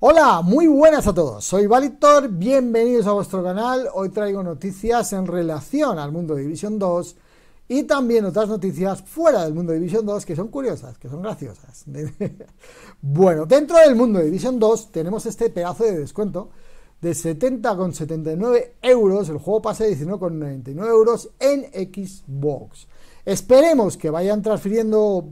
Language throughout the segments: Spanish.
Hola, muy buenas a todos. Soy Valitor, bienvenidos a vuestro canal. Hoy traigo noticias en relación al mundo de Division 2 y también otras noticias fuera del mundo de Division 2 que son curiosas, que son graciosas. bueno, dentro del mundo de Division 2 tenemos este pedazo de descuento de 70,79 euros, el juego pasa de 19,99 euros en Xbox. Esperemos que vayan transfiriendo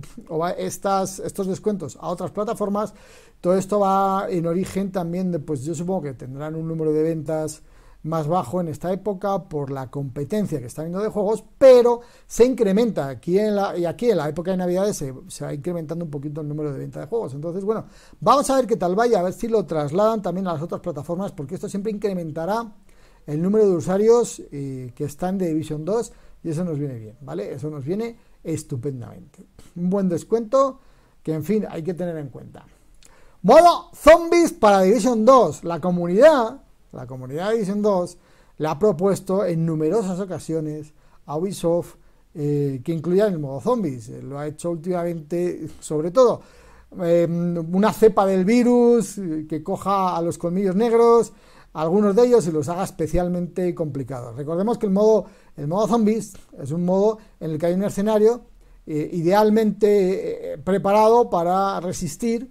estas, estos descuentos a otras plataformas. Todo esto va en origen también de, pues yo supongo que tendrán un número de ventas más bajo en esta época por la competencia que está habiendo de juegos, pero se incrementa aquí en y aquí en la época de Navidades se, va incrementando un poquito el número de ventas de juegos. Entonces, bueno, vamos a ver qué tal vaya, a ver si lo trasladan también a las otras plataformas, porque esto siempre incrementará el número de usuarios eh, que están de Division 2 y eso nos viene bien, ¿vale? Eso nos viene estupendamente. Un buen descuento que, en fin, hay que tener en cuenta. Modo zombies para Division 2. La comunidad, la comunidad de Division 2, le ha propuesto en numerosas ocasiones a Ubisoft eh, que incluyan el modo zombies. Eh, lo ha hecho últimamente, sobre todo, em, una cepa del virus eh, que coja a los colmillos negros, algunos de ellos y los haga especialmente complicados. Recordemos que el modo, el zombies es un modo en el que hay un escenario eh, idealmente eh, preparado para resistir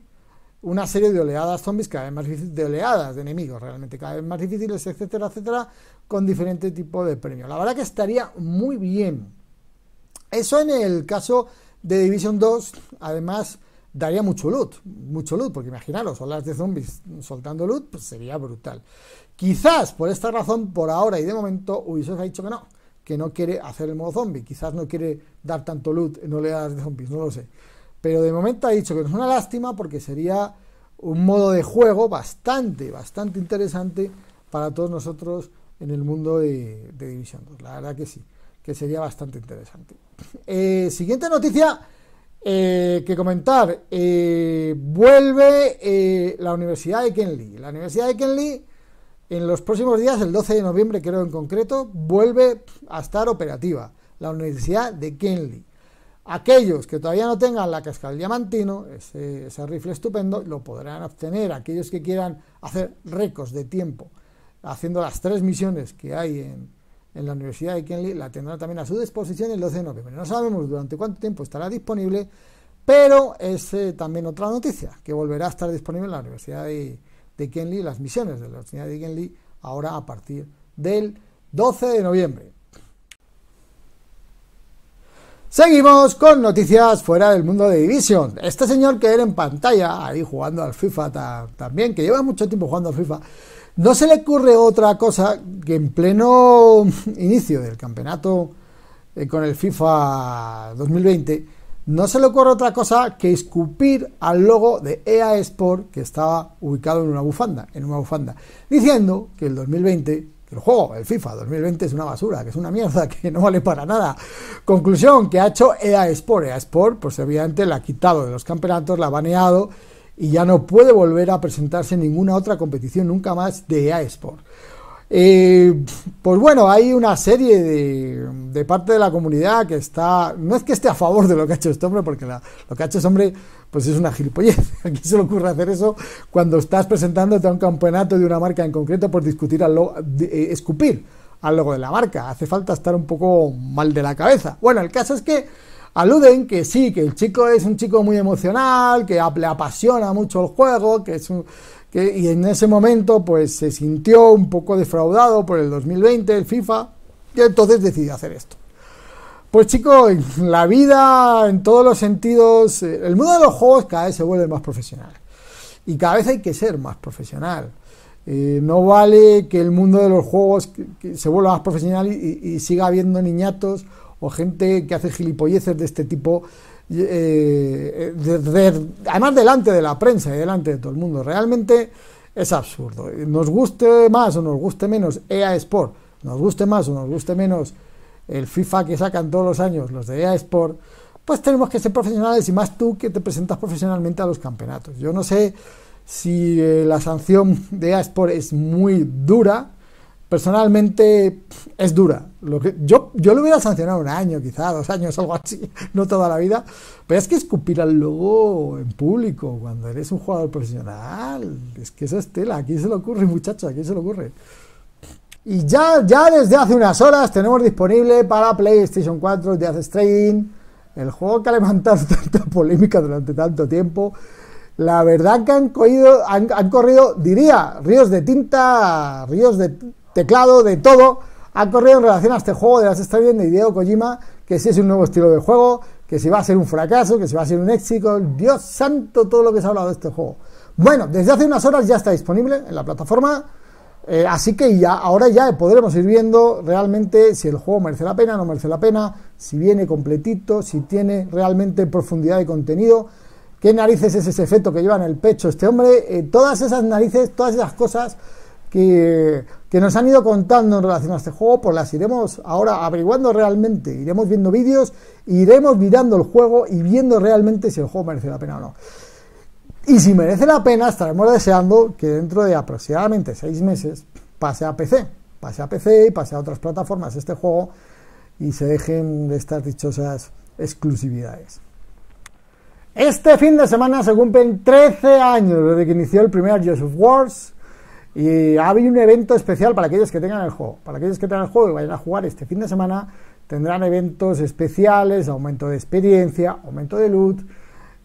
una serie de oleadas zombies cada vez más difíciles, de oleadas de enemigos realmente cada vez más difíciles, etcétera, etcétera, con diferente tipo de premio. La verdad que estaría muy bien. Eso en el caso de Division 2, además daría mucho loot, mucho loot, porque imaginaros, olas de zombies soltando loot, pues sería brutal. Quizás por esta razón, por ahora y de momento, Ubisoft ha dicho que no, que no quiere hacer el modo zombie, quizás no quiere dar tanto loot en oleadas de zombies, no lo sé. Pero de momento ha dicho que no es una lástima porque sería un modo de juego bastante, bastante interesante para todos nosotros en el mundo de, Division 2. La verdad que sí, que sería bastante interesante. Eh, siguiente noticia eh, que comentar. Eh, vuelve eh, la Universidad de Kenley. La Universidad de Kenley, en los próximos días, el 12 de noviembre creo en concreto, vuelve a estar operativa. La Universidad de Kenley. Aquellos que todavía no tengan la del diamantino, ese, ese rifle estupendo, lo podrán obtener. Aquellos que quieran hacer récords de tiempo haciendo las tres misiones que hay en, en la Universidad de Kenley la tendrá también a su disposición el 12 de noviembre. No sabemos durante cuánto tiempo estará disponible, pero es eh, también otra noticia, que volverá a estar disponible en la Universidad de Kenley, las misiones de la Universidad de Kenley, ahora a partir del 12 de noviembre. Seguimos con noticias fuera del mundo de Division. Este señor que era en pantalla, ahí jugando al FIFA también, que lleva mucho tiempo jugando al FIFA, no se le ocurre otra cosa que en pleno inicio del campeonato eh, con el FIFA 2020, no se le ocurre otra cosa que escupir al logo de EA Sport que estaba ubicado en una bufanda, en una bufanda, diciendo que el 2020 el juego, el FIFA 2020 es una basura, que es una mierda, que no vale para nada. Conclusión, que ha hecho EA Sport. EA Sport, pues obviamente la ha quitado de los campeonatos, la ha baneado y ya no puede volver a presentarse en ninguna otra competición nunca más de EA Sport. Eh, pues bueno, hay una serie de, de, parte de la comunidad que está. No es que esté a favor de lo que ha hecho este hombre, porque lo que ha hecho este hombre, pues es una gilipollez. ¿A se le ocurre hacer eso cuando estás presentándote a un campeonato de una marca en concreto por discutir al eh, escupir al logo de la marca? Hace falta estar un poco mal de la cabeza. Bueno, el caso es que aluden que sí, que el chico es un chico muy emocional, que le apasiona mucho el juego, que es que, y en ese momento pues se sintió un poco defraudado por el 2020, el FIFA, y entonces decidió hacer esto. Pues chicos, la vida en todos los sentidos, eh, el mundo de los juegos cada vez se vuelve más profesional. Y cada vez hay que ser más profesional. Eh, no vale que el mundo de los juegos se vuelva más profesional y, y, siga habiendo niñatos o gente que hace gilipolleces de este tipo, eh, además delante de la prensa y delante de todo el mundo. Realmente es absurdo. Nos guste más o nos guste menos EA Sport, nos guste más o nos guste menos el FIFA que sacan todos los años los de EA Sport, pues tenemos que ser profesionales y más tú que te presentas profesionalmente a los campeonatos. Yo no sé si eh, la sanción de EA Sport es muy dura personalmente es dura. Lo yo, yo lo hubiera sancionado un año, quizá, dos años, algo así, no toda la vida. Pero es que escupir al logo en público cuando eres un jugador profesional, es que esa estela Aquí se le ocurre, muchachos, aquí se le ocurre. Y ya, ya desde hace unas horas tenemos disponible para PlayStation 4 de Stranding, el juego que ha levantado tanta polémica durante tanto tiempo. La verdad que han, cogido, han corrido, diría, ríos de tinta, ríos de teclado, de todo, ha corrido en relación a este juego de las está viendo y Diego Kojima, que si es un nuevo estilo de juego, que si va a ser un fracaso, que si va a ser un éxito, Dios santo todo lo que se ha hablado de este juego. Bueno, desde hace unas horas ya está disponible en la plataforma, eh, así que ya, ahora ya podremos ir viendo realmente si el juego merece la pena, no merece la pena, si viene completito, si tiene realmente profundidad de contenido, qué narices es ese efecto que lleva en el pecho este hombre, eh, todas esas narices, todas esas cosas que, nos han ido contando en relación a este juego, pues las iremos ahora averiguando realmente, iremos viendo vídeos, iremos mirando el juego y viendo realmente si el juego merece la pena o no. Y si merece la pena, estaremos deseando que dentro de aproximadamente seis meses pase a PC, pase a PC y pase a otras plataformas este juego y se dejen de estas dichosas exclusividades. Este fin de semana se cumplen 13 años desde que inició el primer Joseph of Wars y ha un evento especial para aquellos que tengan el juego. Para aquellos que tengan el juego y vayan a jugar este fin de semana, tendrán eventos especiales, aumento de experiencia, aumento de loot.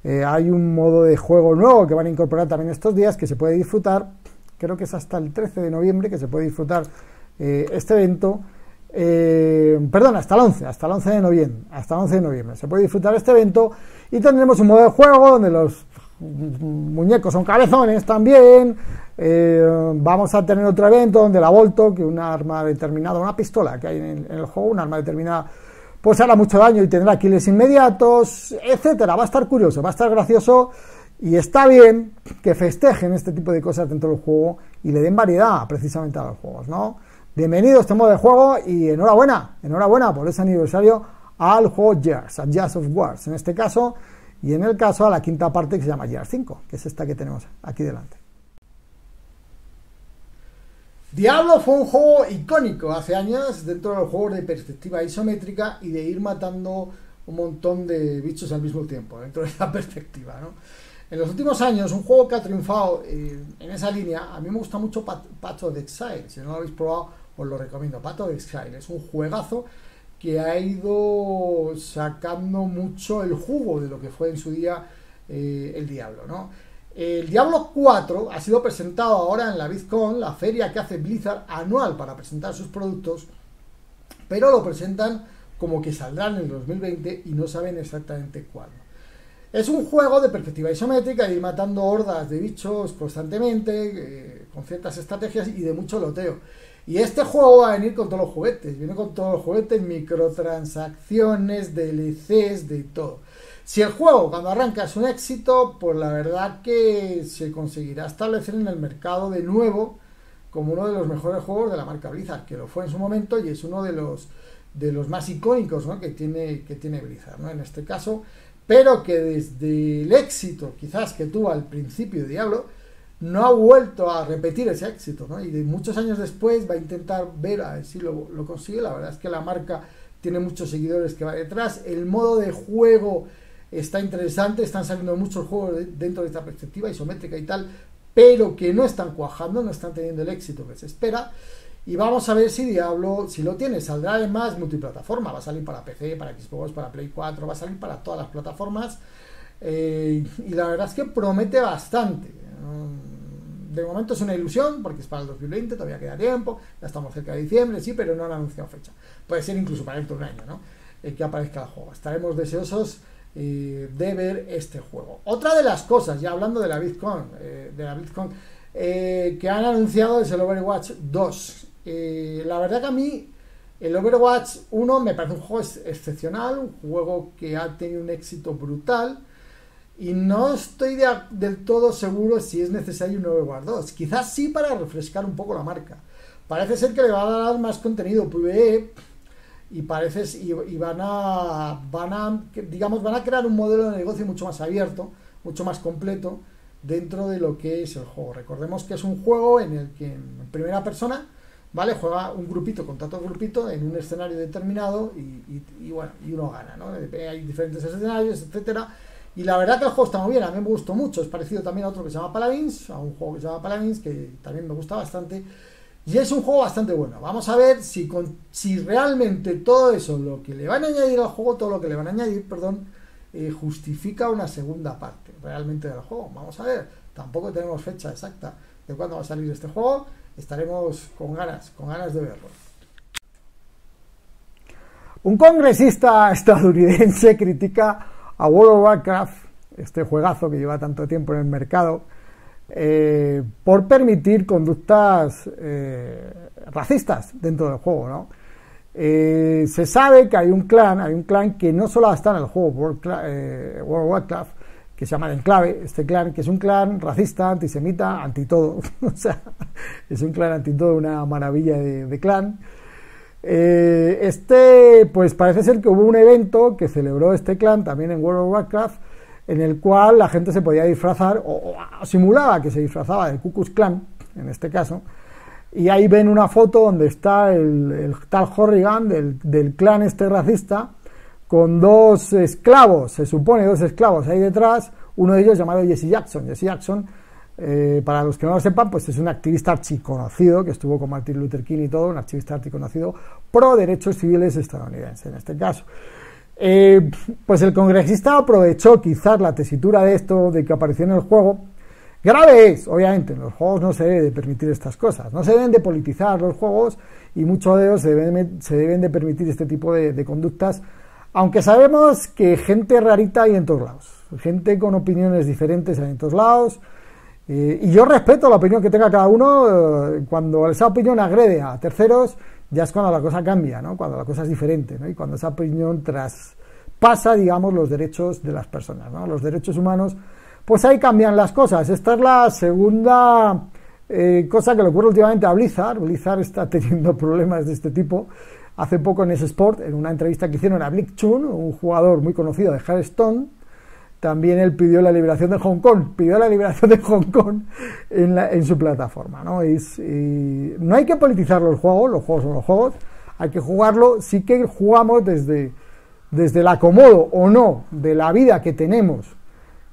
Eh, hay un modo de juego nuevo que van a incorporar también estos días que se puede disfrutar. Creo que es hasta el 13 de noviembre que se puede disfrutar eh, este evento. Eh, perdón, hasta el 11, hasta el 11 de noviembre, hasta el 11 de noviembre se puede disfrutar este evento y tendremos un modo de juego donde los muñecos son cabezones también, eh, vamos a tener otro evento donde la Volto, que un arma determinada, una pistola que hay en el, juego, una arma determinada, pues hará mucho daño y tendrá kills inmediatos, etcétera. Va a estar curioso, va a estar gracioso y está bien que festejen este tipo de cosas dentro del juego y le den variedad precisamente a los juegos, ¿no? Bienvenido a este modo de juego y enhorabuena, enhorabuena por ese aniversario al juego Gears, a Jazz of Wars en este caso, y en el caso a la quinta parte que se llama Gears 5, que es esta que tenemos aquí delante. Diablo fue un juego icónico hace años dentro de los juegos de perspectiva isométrica y de ir matando un montón de bichos al mismo tiempo, dentro de esa perspectiva. ¿no? En los últimos años, un juego que ha triunfado en esa línea, a mí me gusta mucho Pato de Exile. Si no lo habéis probado, os lo recomiendo. Pato de Exile es un juegazo que ha ido sacando mucho el jugo de lo que fue en su día eh, el Diablo. ¿no? El Diablo 4 ha sido presentado ahora en la BizCon, la feria que hace Blizzard anual para presentar sus productos, pero lo presentan como que saldrán en el 2020 y no saben exactamente cuándo. Es un juego de perspectiva isométrica, y matando hordas de bichos constantemente, eh, con ciertas estrategias y de mucho loteo. Y este juego va a venir con todos los juguetes, viene con todos los juguetes, microtransacciones, DLCs, de todo. Si el juego cuando arranca es un éxito, pues la verdad que se conseguirá establecer en el mercado de nuevo como uno de los mejores juegos de la marca Blizzard, que lo fue en su momento y es uno de los, de los más icónicos que, tiene, que tiene Blizzard ¿no? en este caso, pero que desde el éxito quizás que tuvo al principio Diablo, no ha vuelto a repetir ese éxito, ¿no? Y muchos años después va a intentar ver a ver si lo, lo consigue. La verdad es que la marca tiene muchos seguidores que va detrás. El modo de juego está interesante, están saliendo muchos juegos dentro de esta perspectiva isométrica y tal, pero que no están cuajando, no están teniendo el éxito que se espera. Y vamos a ver si Diablo, si lo tiene, saldrá además multiplataforma, va a salir para PC, para Xbox, para Play 4, va a salir para todas las plataformas. Eh, y la verdad es que promete bastante. Mm, de momento es una ilusión, porque es para el 2020, todavía queda tiempo, ya estamos cerca de diciembre, sí, pero no han anunciado fecha. Puede ser incluso para el de año, ¿no? Eh, que aparezca el juego. Estaremos deseosos eh, de ver este juego. Otra de las cosas, ya hablando de la Bitcoin, eh, de la Bitcoin eh, que han anunciado es el Overwatch 2. la verdad que a mí el Overwatch 1 me parece un juego excepcional, un juego que ha tenido un éxito brutal. Y no estoy del todo seguro si es necesario un Overwatch 2. Quizás sí para refrescar un poco la marca. Parece ser que le va a dar más contenido PvE, y pareces y, van a van a digamos van a crear un modelo de negocio mucho más abierto mucho más completo dentro de lo que es el juego recordemos que es un juego en el que en primera persona vale juega un grupito con otro grupito en un escenario determinado y, bueno y uno gana ¿no? hay diferentes escenarios etcétera y la verdad que el juego está muy bien a mí me gustó mucho es parecido también a otro que se llama Paladins a un juego que se llama Paladins que también me gusta bastante y es un juego bastante bueno. Vamos a ver si, con, si realmente todo eso, lo que le van a añadir al juego, todo lo que le van a añadir, perdón, eh, justifica una segunda parte realmente del juego. Vamos a ver. Tampoco tenemos fecha exacta de cuándo va a salir este juego. Estaremos con ganas, con ganas de verlo. Un congresista estadounidense critica a World of Warcraft, este juegazo que lleva tanto tiempo en el mercado, eh, por permitir conductas eh, racistas dentro del juego, ¿no? Eh, se sabe que hay un clan, hay un clan que no solo está en el juego World, of Warcraft, que se llama el enclave, este clan, que es un clan racista, antisemita, anti todo, o sea, es un clan anti todo, una maravilla de, clan. este, pues parece ser que hubo un evento que celebró este clan también en World of Warcraft, en el cual la gente se podía disfrazar o, simulaba que se disfrazaba del Ku Klux Klan, en este caso, y ahí ven una foto donde está el, tal Horrigan del, clan este racista con dos esclavos, se supone dos esclavos ahí detrás, uno de ellos llamado Jesse Jackson. Jesse Jackson, eh, para los que no lo sepan, pues es un activista archiconocido, que estuvo con Martin Luther King y todo, un activista archiconocido pro derechos civiles estadounidense en este caso. Eh, pues el congresista aprovechó quizás la tesitura de esto, de que apareció en el juego. Grave es, obviamente, en los juegos no se deben permitir estas cosas, no se deben de politizar los juegos y muchos de ellos se deben, de permitir este tipo de, conductas, aunque sabemos que gente rarita hay en todos lados, gente con opiniones diferentes hay en todos lados, eh, y yo respeto la opinión que tenga cada uno eh, cuando esa opinión agrede a terceros ya es cuando la cosa cambia, ¿no? cuando la cosa es diferente ¿no? y cuando esa opinión traspasa, digamos, los derechos de las personas, ¿no? los derechos humanos, pues ahí cambian las cosas. Esta es la segunda eh, cosa que le ocurre últimamente a Blizzard. Blizzard está teniendo problemas de este tipo. Hace poco en ese sport, en una entrevista que hicieron a Blick Chun, un jugador muy conocido de Hearthstone, también él pidió la liberación de Hong Kong, pidió la liberación de Hong Kong en, su plataforma. ¿no? Y, no hay que politizar los juegos, los juegos son los juegos, hay que jugarlo, sí que jugamos desde, desde el acomodo o no de la vida que tenemos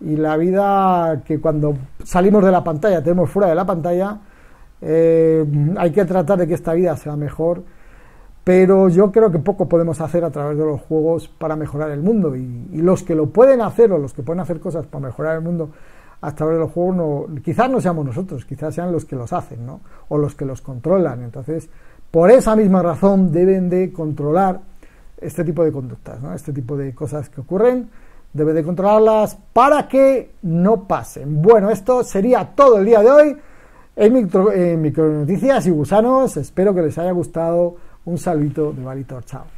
y la vida que cuando salimos de la pantalla tenemos fuera de la pantalla, eh, hay que tratar de que esta vida sea mejor pero yo creo que poco podemos hacer a través de los juegos para mejorar el mundo y, los que lo pueden hacer o los que pueden hacer cosas para mejorar el mundo a través de los juegos quizás no seamos nosotros, quizás sean los que los hacen ¿no? o los que los controlan. Entonces, por esa misma razón deben de controlar este tipo de conductas, ¿no? este tipo de cosas que ocurren, deben de controlarlas para que no pasen. Bueno, esto sería todo el día de hoy en Micronoticias y Gusanos. Espero que les haya gustado un saludito de Valitor, chao.